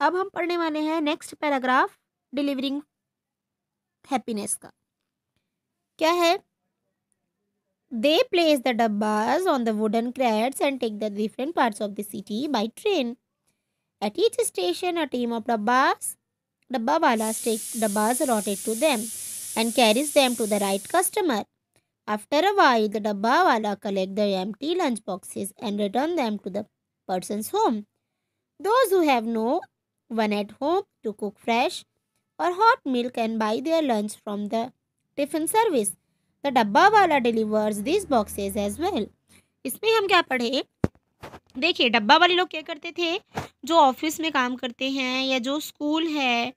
अब हम पढ़ने वाले हैं नेक्स्ट पैराग्राफ डिलीवरिंग हैप्पीनेस का क्या है they place the dabbas on the wooden crates and take the different parts of the city by train at each station a team of dabbas dabbawala take dabbas allotted to them and carries them to the right customer after a while the dabbawala collect the um lunch boxes and return them to the person's home those who have no one at home to cook fresh और hot milk and by their lunch from the tiffin service the dabbawala delivers this boxes as well इसमें हम क्या पढ़े देखिए डब्बा वाले लोग क्या करते थे जो ऑफिस में काम करते हैं या जो स्कूल है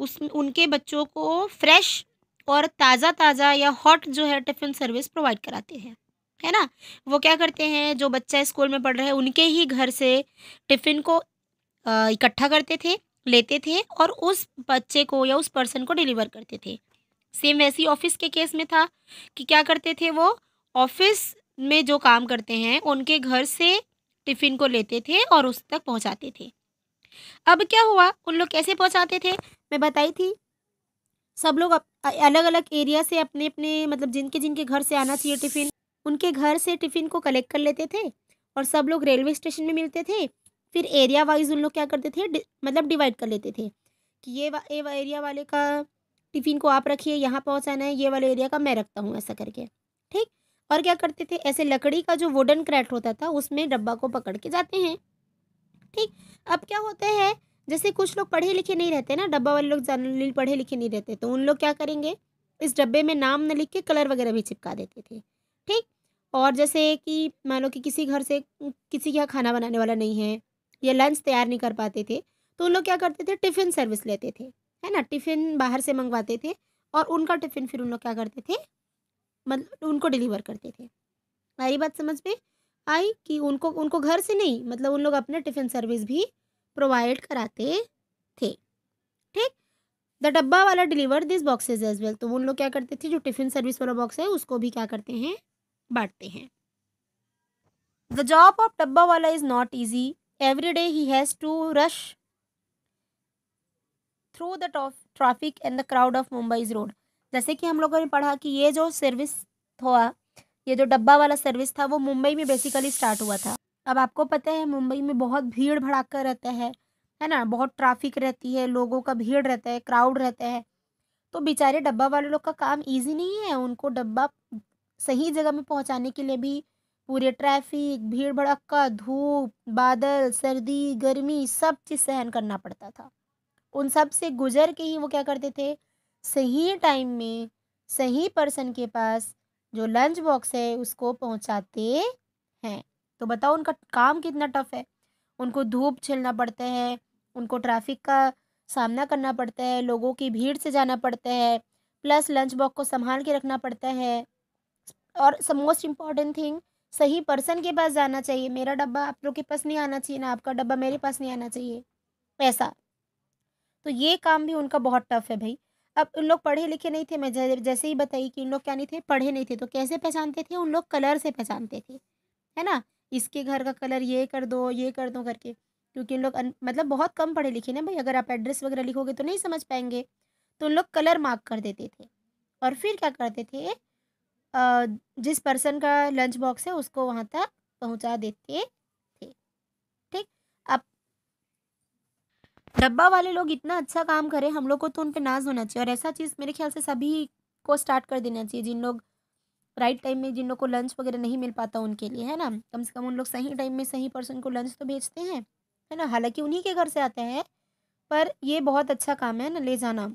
उस उनके बच्चों को फ्रेश और ताज़ा ताज़ा या हॉट जो है टिफ़िन सर्विस प्रोवाइड कराते हैं है ना वो क्या करते हैं जो बच्चा स्कूल में पढ़ रहे हैं उनके ही घर से टिफ़िन को इकट्ठा करते थे लेते थे और उस बच्चे को या उस पर्सन को डिलीवर करते थे सेम वैसे ही ऑफिस के केस में था कि क्या करते थे वो ऑफिस में जो काम करते हैं उनके घर से टिफ़िन को लेते थे और उस तक पहुंचाते थे अब क्या हुआ उन लोग कैसे पहुंचाते थे मैं बताई थी सब लोग अलग अलग एरिया से अपने अपने मतलब जिनके जिनके घर से आना चाहिए टिफ़िन उनके घर से टिफ़िन को कलेक्ट कर लेते थे और सब लोग रेलवे स्टेशन में मिलते थे फिर एरिया वाइज उन लोग क्या करते थे मतलब डिवाइड कर लेते थे कि ये वा, ए वा एरिया वाले का टिफ़िन को आप रखिए यहाँ पहुँचाना है ये वाले एरिया का मैं रखता हूँ ऐसा करके ठीक और क्या करते थे ऐसे लकड़ी का जो वुडन क्रैट होता था उसमें डब्बा को पकड़ के जाते हैं ठीक अब क्या होता है जैसे कुछ लोग पढ़े लिखे नहीं रहते ना डब्बा वाले लोग जनरली पढ़े लिखे नहीं रहते तो उन लोग क्या करेंगे इस डब्बे में नाम न लिख के कलर वगैरह भी चिपका देते थे ठीक और जैसे कि मान लो कि किसी घर से किसी के यहाँ खाना बनाने वाला नहीं है या लंच तैयार नहीं कर पाते थे तो उन लोग क्या करते थे टिफ़िन सर्विस लेते थे है ना टिफ़िन बाहर से मंगवाते थे और उनका टिफ़िन फिर उन लोग क्या करते थे मतलब उनको डिलीवर करते थे हमारी बात समझ में आई कि उनको उनको घर से नहीं मतलब उन लोग अपने टिफ़िन सर्विस भी प्रोवाइड कराते थे ठीक the dabbawala deliver this boxes as well तो उन लोग क्या करते थे जो टिफ़िन सर्विस वाला बॉक्स है उसको भी क्या करते हैं बांटते हैं the job of dabbawala is not easy every day he has to rush through the traffic and the crowd of Mumbai's road जैसे कि हम लोगों ने पढ़ा कि ये जो सर्विस हुआ ये जो डब्बा वाला सर्विस था वो मुंबई में बेसिकली स्टार्ट हुआ था अब आपको पता है मुंबई में बहुत भीड़ भड़ाका रहता है है ना बहुत ट्रैफिक रहती है लोगों का भीड़ रहता है क्राउड रहता है तो बेचारे डब्बा वाले लोग का काम इजी नहीं है उनको डब्बा सही जगह में पहुंचाने के लिए भी पूरे ट्रैफिक भीड़ भड़क्का धूप बादल सर्दी गर्मी सब चीज़ सहन करना पड़ता था उन सब से गुजर के ही वो क्या करते थे सही टाइम में सही पर्सन के पास जो लंच बॉक्स है उसको पहुंचाते हैं तो बताओ उनका काम कितना टफ है उनको धूप झेलना पड़ता है उनको ट्रैफिक का सामना करना पड़ता है लोगों की भीड़ से जाना पड़ता है प्लस लंच बॉक्स को संभाल के रखना पड़ता है और मोस्ट इम्पॉर्टेंट थिंग सही पर्सन के पास जाना चाहिए मेरा डब्बा आप लोग के पास नहीं आना चाहिए ना आपका डब्बा मेरे पास नहीं आना चाहिए ऐसा तो ये काम भी उनका बहुत टफ है भाई अब उन लोग पढ़े लिखे नहीं थे मैं जैसे ही बताई कि उन लोग क्या नहीं थे पढ़े नहीं थे तो कैसे पहचानते थे उन लोग कलर से पहचानते थे है ना इसके घर का कलर ये कर दो ये कर दो करके क्योंकि उन लोग मतलब बहुत कम पढ़े लिखे ना भाई अगर आप एड्रेस वगैरह लिखोगे तो नहीं समझ पाएंगे तो उन लोग कलर मार्क कर देते थे और फिर क्या करते थे जिस पर्सन का लंच बॉक्स है उसको वहाँ तक पहुँचा देते थे ठीक अब डब्बा वाले लोग इतना अच्छा काम करें हम लोग को तो उन पर नाज होना चाहिए और ऐसा चीज़ मेरे ख्याल से सभी को स्टार्ट कर देना चाहिए जिन लोग राइट टाइम में जिन लोग को लंच वगैरह नहीं मिल पाता उनके लिए है ना कम से कम उन लोग सही टाइम में सही पर्सन को लंच तो भेजते हैं है ना हालांकि उन्हीं के घर से आता है पर ये बहुत अच्छा काम है ना ले जाना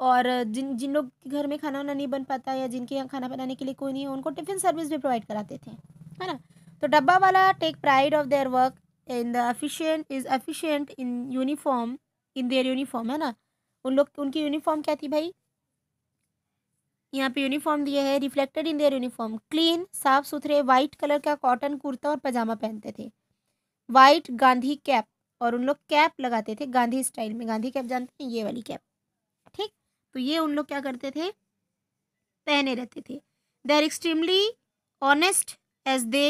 और जिन जिन लोग के घर में खाना वाना नहीं बन पाता या जिनके यहाँ खाना बनाने के लिए कोई नहीं है उनको टिफ़िन सर्विस भी प्रोवाइड कराते थे है ना तो dabbawala take pride of their work in the efficient is efficient in uniform in their uniform है ना उन लोग उनकी यूनिफॉर्म क्या थी भाई यहाँ पे यूनिफॉर्म दिए है reflected in their uniform clean साफ सुथरे वाइट कलर का कॉटन कुर्ता और पजामा पहनते थे वाइट गांधी कैप और उन लोग कैप लगाते थे गांधी स्टाइल में गांधी कैप जानते हैं ये वाली कैप तो ये उन लोग क्या करते थे पहने रहते थे they are extremely honest as they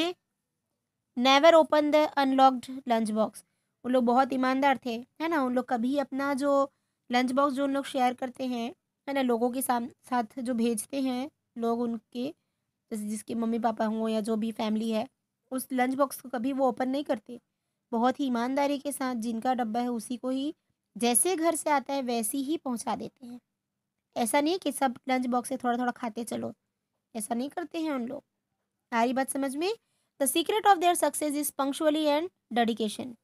never open the unlocked lunch box उन लोग बहुत ईमानदार थे है ना उन लोग कभी अपना जो लंच बॉक्स जो उन लोग शेयर करते हैं है ना लोगों के साम साथ जो भेजते हैं लोग उनके जैसे जिसके मम्मी पापा हों या जो भी फैमिली है उस लंच बॉक्स को कभी वो ओपन नहीं करते बहुत ही ईमानदारी के साथ जिनका डब्बा है उसी को ही जैसे घर से आता है वैसे ही पहुंचा देते हैं ऐसा नहीं है कि सब लंच बॉक्स से थोड़ा थोड़ा खाते चलो ऐसा नहीं करते हैं उन लोग आ रही बात समझ में the secret of their success is punctually and dedication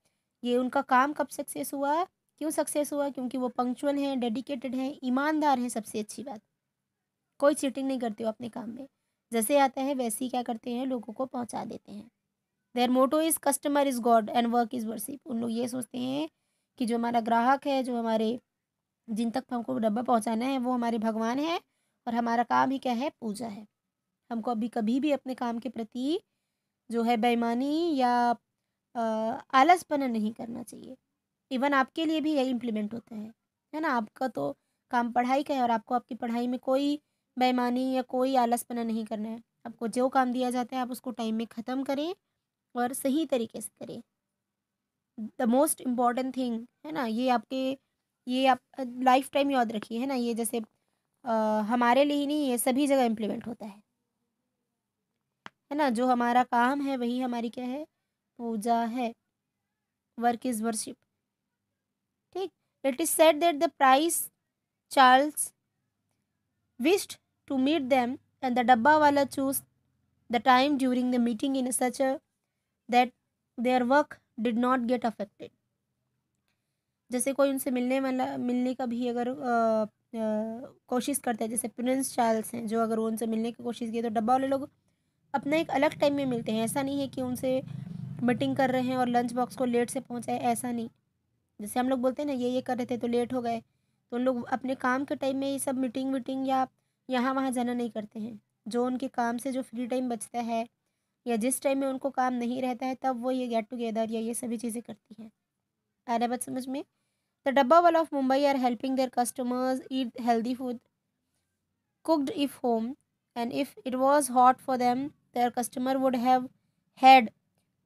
ये उनका काम कब सक्सेस हुआ क्यों सक्सेस हुआ क्योंकि वो पंक्चुअल हैं डेडिकेटेड हैं ईमानदार हैं सबसे अच्छी बात कोई चीटिंग नहीं करते हो अपने काम में जैसे आता है वैसे ही क्या करते हैं लोगों को पहुंचा देते हैं their motto is customer is God and work is worship उन लोग ये सोचते हैं कि जो हमारा ग्राहक है जो हमारे जिन तक हमको डब्बा पहुंचाना है वो हमारे भगवान है और हमारा काम ही क्या है पूजा है हमको अभी कभी भी अपने काम के प्रति जो है बेईमानी या आलसपना नहीं करना चाहिए इवन आपके लिए भी यही इम्प्लीमेंट होता है है ना आपका तो काम पढ़ाई का है और आपको आपकी पढ़ाई में कोई बेईमानी या कोई आलसपना नहीं करना है आपको जो काम दिया जाता है आप उसको टाइम में ख़त्म करें और सही तरीके से करें द मोस्ट इम्पॉर्टेंट थिंग है ना ये आपके ये आप लाइफ टाइम याद रखिए है ना ये जैसे आ, हमारे लिए ही नहीं ये सभी जगह इम्प्लीमेंट होता है है ना जो हमारा काम है वही हमारी क्या है पूजा है वर्क इज़ वर्शिप ठीक it is said that the prince Charles wished to meet them and the dabbawala choose the time during the meeting in such that their work did not get affected जैसे कोई उनसे मिलने वाला मिलने का भी अगर आ, आ, कोशिश करता है जैसे प्रिंस चार्ल्स हैं जो अगर उनसे मिलने की कोशिश की तो डब्बा वाले लोग अपना एक अलग टाइम में मिलते हैं ऐसा नहीं है कि उनसे मीटिंग कर रहे हैं और लंच बॉक्स को लेट से पहुँचाए ऐसा नहीं जैसे हम लोग बोलते हैं ना ये ये कर रहे थे तो लेट हो गए तो उन लोग अपने काम के टाइम में ये सब मीटिंग वीटिंग या यहाँ वहाँ जाना नहीं करते हैं जो उनके काम से जो फ्री टाइम बचता है या जिस टाइम में उनको काम नहीं रहता है तब वो ये गेट टुगेदर या ये सभी चीज़ें करती हैं आ रहा बात समझ में The Wala of Mumbai are helping their customers eat healthy food cooked if home and if it was hot for them their customer would have had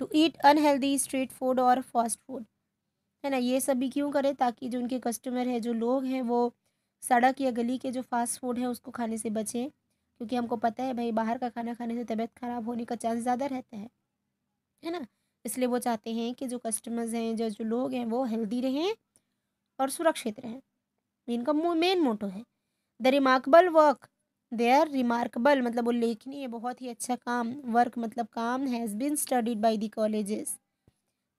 to eat unhealthy street food और fast food है ना ये सभी क्यों करें ताकि जो उनके कस्टमर हैं जो लोग हैं वो सड़क या गली के जो फास्ट फूड है उसको खाने से बचें क्योंकि हमको पता है भाई बाहर का खाना खाने से तबीयत ख़राब होने का चांस ज़्यादा रहता है है ना इसलिए वो चाहते हैं कि जो कस्टमर्स हैं जो जो लोग हैं वो हेल्दी रहें और सुरक्षित रहें इनका मेन मोटो है the remarkable work they are remarkable मतलब उल्लेखनीय बहुत ही अच्छा काम वर्क मतलब काम has been studied by the colleges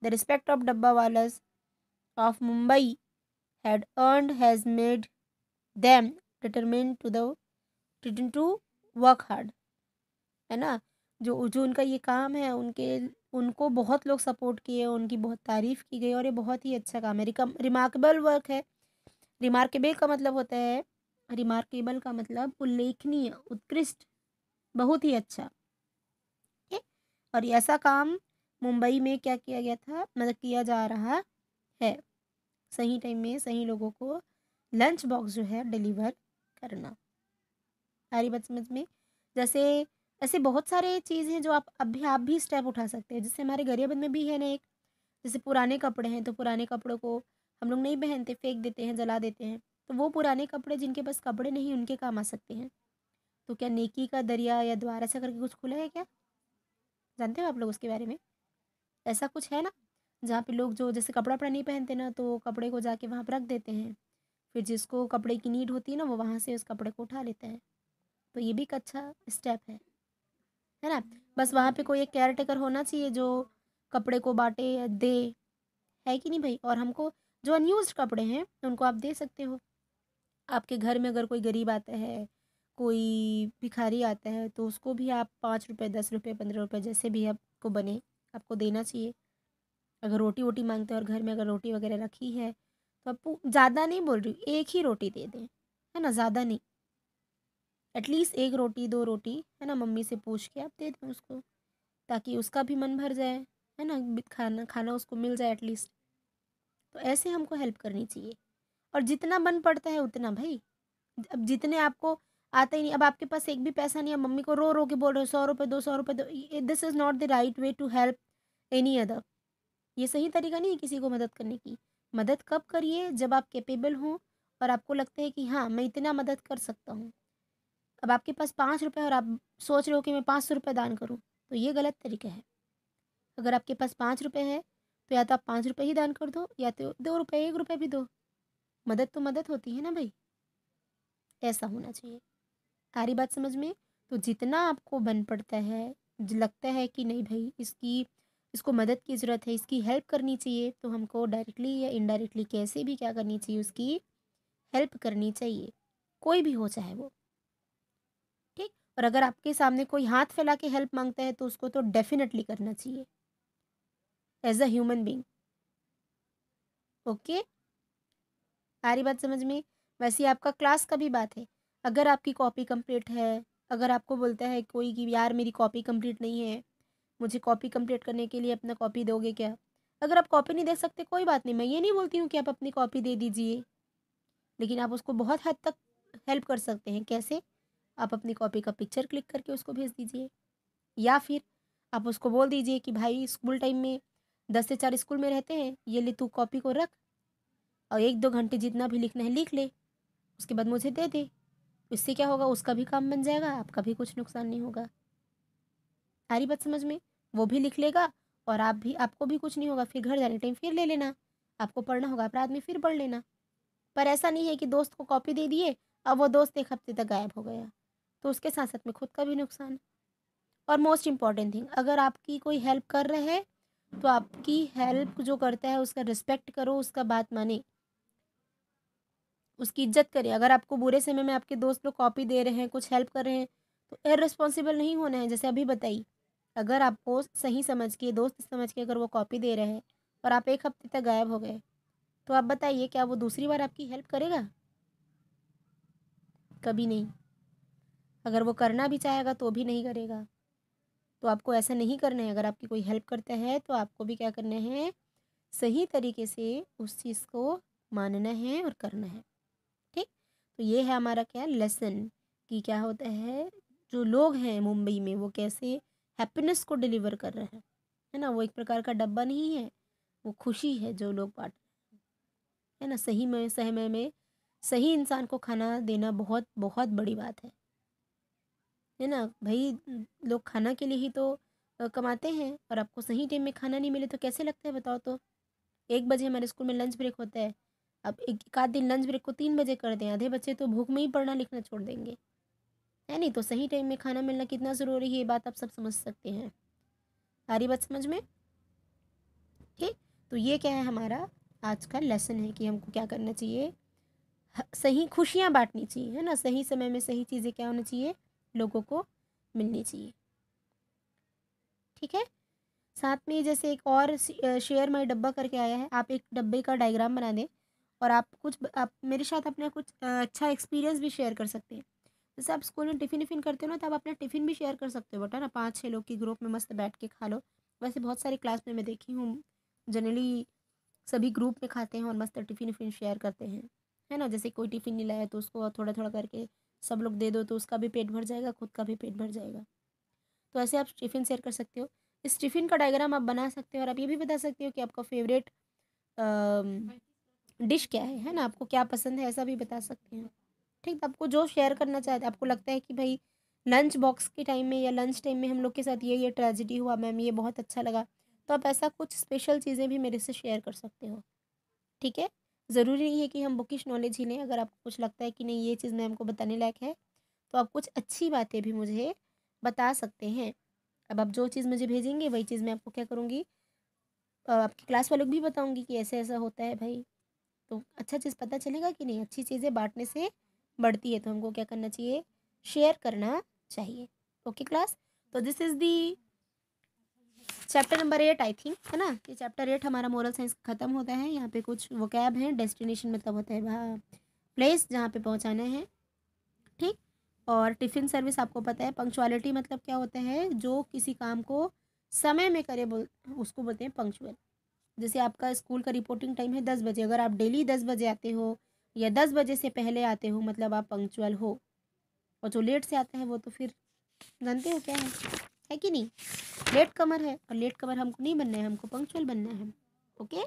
the respect of dabbawalas of Mumbai had earn has made them determine to do work hard है ना जो जो उनका ये काम है उनके उनको बहुत लोग सपोर्ट किए उनकी बहुत तारीफ़ की गई और ये बहुत ही अच्छा काम है रिकम रिमार्केबल वर्क है रिमार्केबल का मतलब होता है रिमार्केबल का मतलब उल्लेखनीय उत्कृष्ट बहुत ही अच्छा ठीक और ऐसा काम मुंबई में क्या किया गया था मतलब किया जा रहा है सही टाइम में सही लोगों को लंच बॉक्स जो है डिलीवर करना सारी बात समझ में जैसे ऐसे बहुत सारे चीज़ हैं जो आप अभी आप भी स्टेप उठा सकते हैं जैसे हमारे गरियाबंद में भी है ना एक जैसे पुराने कपड़े हैं तो पुराने कपड़ों को हम लोग नहीं पहनते फेंक देते हैं जला देते हैं तो वो पुराने कपड़े जिनके पास कपड़े नहीं उनके काम आ सकते हैं तो क्या नेकी का दरिया या द्वार ऐसा करके कुछ खुला है क्या जानते हो आप लोग उसके बारे में ऐसा कुछ है ना जहाँ पे लोग जो जैसे कपड़ा वपड़ा नहीं पहनते ना तो कपड़े को जाके वहाँ पर रख देते हैं फिर जिसको कपड़े की नीड होती है ना वो वहाँ से उस कपड़े को उठा लेते हैं तो ये भी एक अच्छा स्टेप है है ना बस वहाँ पे कोई एक केयर टेकर होना चाहिए जो कपड़े को बांटे दे है कि नहीं भाई और हमको जो अनयूज कपड़े हैं उनको आप दे सकते हो आपके घर में अगर कोई गरीब आता है कोई भिखारी आता है तो उसको भी आप पाँच रुपये दस रुपये पंद्रह रुपये जैसे भी आपको बने आपको देना चाहिए अगर रोटी वोटी मांगते हैं और घर में अगर रोटी वगैरह रखी है तो आप ज़्यादा नहीं बोल रही एक ही रोटी दे दें है ना ज़्यादा नहीं एटलीस्ट एक रोटी दो रोटी है ना मम्मी से पूछ के आप दे दें उसको ताकि उसका भी मन भर जाए है ना खाना खाना उसको मिल जाए एटलीस्ट तो ऐसे हमको हेल्प करनी चाहिए और जितना बन पड़ता है उतना भाई अब जितने आपको आता ही नहीं अब आपके पास एक भी पैसा नहीं है मम्मी को रो रो के बोल रहे हो सौ रुपये दो सौ रुपये दो this is not the right way to help any other ये सही तरीका नहीं है किसी को मदद करने की मदद कब करिए जब आप कैपेबल हों और आपको लगता है कि हाँ मैं इतना मदद कर सकता हूँ अब आपके पास पाँच रुपये और आप सोच रहे हो कि मैं पाँच सौ रुपये दान करूँ तो ये गलत तरीका है अगर आपके पास पाँच रुपये है तो या तो आप पाँच रुपये ही दान कर दो या तो दो रुपये एक रुपये भी दो मदद तो मदद होती है ना भाई ऐसा होना चाहिए आ रही बात समझ में तो जितना आपको बन पड़ता है लगता है कि नहीं भाई इसकी इसको मदद की ज़रूरत है इसकी हेल्प करनी चाहिए तो हमको डायरेक्टली या इनडायरेक्टली कैसे भी क्या करनी चाहिए उसकी हेल्प करनी चाहिए कोई भी हो चाहे वो और अगर आपके सामने कोई हाथ फैला के हेल्प मांगता है तो उसको तो डेफिनेटली करना चाहिए as a human being okay सारी बात समझ में वैसे आपका क्लास का भी बात है अगर आपकी कॉपी कंप्लीट है अगर आपको बोलता है कोई कि यार मेरी कॉपी कंप्लीट नहीं है मुझे कॉपी कंप्लीट करने के लिए अपना कॉपी दोगे क्या अगर आप कॉपी नहीं दे सकते कोई बात नहीं मैं ये नहीं बोलती हूँ कि आप अपनी कॉपी दे दीजिए लेकिन आप उसको बहुत हद तक हेल्प कर सकते हैं कैसे आप अपनी कॉपी का पिक्चर क्लिक करके उसको भेज दीजिए या फिर आप उसको बोल दीजिए कि भाई स्कूल टाइम में दस से चार स्कूल में रहते हैं ये ले तू कॉपी को रख और एक दो घंटे जितना भी लिखना है लिख ले उसके बाद मुझे दे दे इससे क्या होगा उसका भी काम बन जाएगा आपका भी कुछ नुकसान नहीं होगा आ रही बात समझ में वो भी लिख लेगा और आप भी आपको भी कुछ नहीं होगा फिर घर जाने टाइम फिर ले लेना आपको पढ़ना होगा अपराध में फिर पढ़ लेना पर ऐसा नहीं है कि दोस्त को कॉपी दे दिए अब वो दोस्त एक हफ्ते तक गायब हो गया तो उसके साथ साथ में खुद का भी नुकसान है और मोस्ट इम्पॉर्टेंट थिंग अगर आपकी कोई हेल्प कर रहा है तो आपकी हेल्प जो करता है उसका रिस्पेक्ट करो उसका बात माने उसकी इज्जत करें अगर आपको बुरे समय में आपके दोस्त लोग कॉपी दे रहे हैं कुछ हेल्प कर रहे हैं तो इरेस्पॉन्सिबल नहीं होना है जैसे अभी बताई अगर आपको सही समझ के दोस्त समझ के अगर वो कॉपी दे रहे हैं और आप एक हफ्ते तक गायब हो गए तो आप बताइए क्या वो दूसरी बार आपकी हेल्प करेगा कभी नहीं अगर वो करना भी चाहेगा तो भी नहीं करेगा तो आपको ऐसा नहीं करना है अगर आपकी कोई हेल्प करता है तो आपको भी क्या करना है सही तरीके से उस चीज़ को मानना है और करना है ठीक तो ये है हमारा क्या लेसन कि क्या होता है जो लोग हैं मुंबई में वो कैसे हैप्पीनेस को डिलीवर कर रहे हैं है ना वो एक प्रकार का डब्बा नहीं है वो खुशी है जो लोग बांट रहे हैं है ना सही में सहमय में सही इंसान को खाना देना बहुत बहुत बड़ी बात है है ना भाई लोग खाना के लिए ही तो कमाते हैं और आपको सही टाइम में खाना नहीं मिले तो कैसे लगता है बताओ तो एक बजे हमारे स्कूल में लंच ब्रेक होता है अब एक आध दिन लंच ब्रेक को तीन बजे कर दें आधे बच्चे तो भूख में ही पढ़ना लिखना छोड़ देंगे है नहीं तो सही टाइम में खाना मिलना कितना ज़रूरी है ये बात आप सब समझ सकते हैं आ रही बात समझ में ठीक तो ये क्या है हमारा आज का लेसन है कि हमको क्या करना चाहिए सही खुशियाँ बांटनी चाहिए है ना सही समय में सही चीज़ें क्या होनी चाहिए लोगों को मिलनी चाहिए ठीक है साथ में जैसे एक और शेयर माई डब्बा करके आया है आप एक डब्बे का डायग्राम बना दें और आप कुछ आप मेरे साथ अपना कुछ अच्छा एक्सपीरियंस भी शेयर कर सकते हैं जैसे आप स्कूल में टिफ़िन विफिन करते हो ना तो आप अपना टिफ़िन भी शेयर कर सकते हो बेटा ना पाँच छः लोग की ग्रुप में मस्त बैठ के खा लो वैसे बहुत सारी क्लास में मैं देखी हूँ जनरली सभी ग्रुप में खाते हैं और मस्त टिफ़िन विफिन शेयर करते हैं है ना जैसे कोई टिफ़िन नहीं लाया तो उसको थोड़ा थोड़ा करके सब लोग दे दो तो उसका भी पेट भर जाएगा खुद का भी पेट भर जाएगा तो ऐसे आप टिफ़िन शेयर कर सकते हो इस टिफ़िन का डायग्राम आप बना सकते हो और आप ये भी बता सकते हो कि आपका फेवरेट डिश क्या है है ना आपको क्या पसंद है ऐसा भी बता सकते हैं ठीक तो आपको जो शेयर करना चाहते हैं आपको लगता है कि भाई लंच बॉक्स के टाइम में या लंच टाइम में हम लोग के साथ ये ये ट्रेजिडी हुआ मैम ये बहुत अच्छा लगा तो आप ऐसा कुछ स्पेशल चीज़ें भी मेरे से शेयर कर सकते हो ठीक है ज़रूरी नहीं है कि हम बुकिश नॉलेज ही लें अगर आपको कुछ लगता है कि नहीं ये चीज़ मैम को बताने लायक है तो आप कुछ अच्छी बातें भी मुझे बता सकते हैं अब आप जो चीज़ मुझे भेजेंगे वही चीज़ मैं आपको क्या करूँगी आपकी क्लास वालों को भी बताऊँगी कि ऐसे ऐसा होता है भाई तो अच्छा चीज़ पता चलेगा कि नहीं अच्छी चीज़ें बांटने से बढ़ती है तो हमको क्या करना चाहिए शेयर करना चाहिए ओके क्लास तो this is the chapter number eight I think है ना ये चैप्टर एट हमारा मॉरल साइंस खत्म होता है यहाँ पे कुछ वो कैब है डेस्टिनेशन मतलब होता है वहाँ प्लेस जहाँ पे पहुँचाना है ठीक और टिफ़िन सर्विस आपको पता है पंक्चुअलिटी मतलब क्या होता है जो किसी काम को समय में करे बोल उसको बोलते हैं पंक्चुअल जैसे आपका स्कूल का रिपोर्टिंग टाइम है दस बजे अगर आप डेली दस बजे आते हो या दस बजे से पहले आते हो मतलब आप पंक्चुअल हो और जो लेट से आता है वो तो फिर जानते हो क्या है है कि नहीं लेट कमर है और लेट कमर हमको नहीं बनना है हमको पंक्चुअल बनना है ओके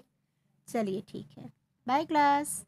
चलिए ठीक है बाय क्लास